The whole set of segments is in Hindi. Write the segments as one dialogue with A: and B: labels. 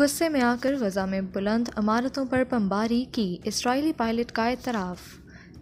A: गुस्से में आकर गजा में बुलंद इमारतों पर बमबारी की इसराइली पायलट का एतराफ़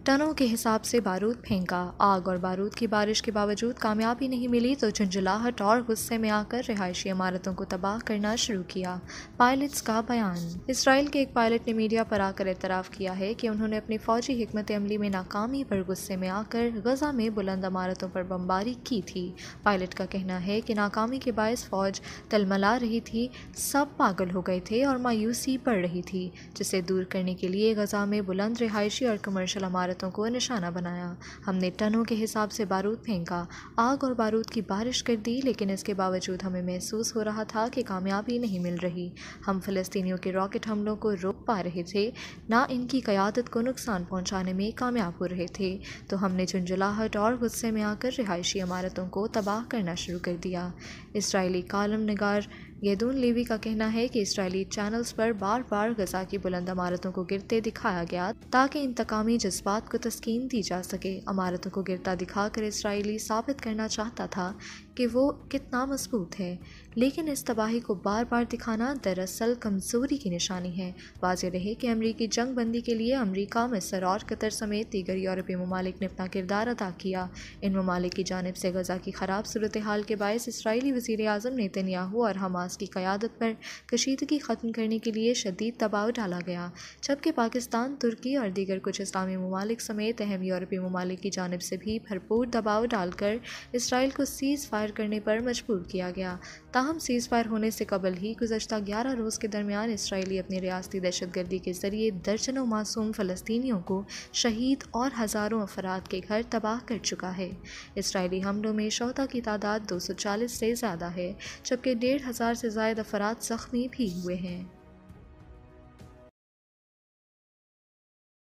A: टनों के हिसाब से बारूद फेंका आग और बारूद की बारिश के बावजूद कामयाबी नहीं मिली तो झुंझुलाहट और गुस्से में आकर रिहायशी इमारतों को तबाह करना शुरू किया पायलट्स का बयान इसराइल के एक पायलट ने मीडिया पर आकर एतराफ़ किया है कि उन्होंने अपनी फौजी हमत अमली में नाकामी पर गुस्से में आकर गजा में बुलंद इमारतों पर बमबारी की थी पायलट का कहना है कि नाकामी के बायस फौज तलमला रही थी सब पागल हो गए थे और मायूसी पड़ रही थी जिसे दूर करने के लिए गजा में बुलंद रिहायशी और कमर्शल इमारत इमारतों को निशाना बनाया हमने टनों के हिसाब से बारूद फेंका आग और बारूद की बारिश कर दी लेकिन इसके बावजूद हमें महसूस हो रहा था कि कामयाबी नहीं मिल रही हम फलस्तियों के रॉकेट हमलों को रोक पा रहे थे ना इनकी क़्यादत को नुकसान पहुँचाने में कामयाब हो रहे थे तो हमने झुंझुलाहट और गुस्से में आकर रिहायशी इमारतों को तबाह करना शुरू कर दिया इसराइली कालम नगार गेदून लेवी का कहना है कि इसराइली चैनल्स पर बार बार गजा की बुलंद अमारतों को गिरते दिखाया गया ताकि इंतकामी जज्बात को तस्कीन दी जा सके अमारतों को गिरता दिखाकर इसराइली साबित करना चाहता था कि वो कितना मजबूत है लेकिन इस तबाही को बार बार दिखाना दरअसल कमजोरी की निशानी है वाज रहे कि अमरीकी जंग बंदी के लिए अमरीका सर और कतर समेत दीगर यूरोपीय ममालिक ने अपना किरदार अदा किया इन ममालिक की जानब से गजा की खराब सूरत हाल के बायस इसराइली वजीर अजम ने तन्याहू और हमास अब्बास की क़्यादत पर कशीदगी ख़त्म करने के लिए शदीद दबाव डाला गया जबकि पाकिस्तान तुर्की और दीगर कुछ इस्लामी ममालिक समेत अहम यूरोपी ममालिक की जानब से भी भरपूर दबाव डालकर इसराइल को सीज़ फायर करने पर मजबूर किया गया ताहम सीज़ फायर होने से कबल ही गुजशत ग्यारह रोज़ के दरमियान इसराइली अपनी रियासती दहशत गर्दी के ज़रिए दर्जनों मासूम फ़लस्तीनियों को शहीद और हज़ारों अफराद के घर तबाह कर चुका है इसराइली हमलों में शौदा की तादाद दो सौ चालीस से ज़्यादा है जबकि डेढ़ हज़ार से जायद अफराद ज़ख्मी भी हुए हैं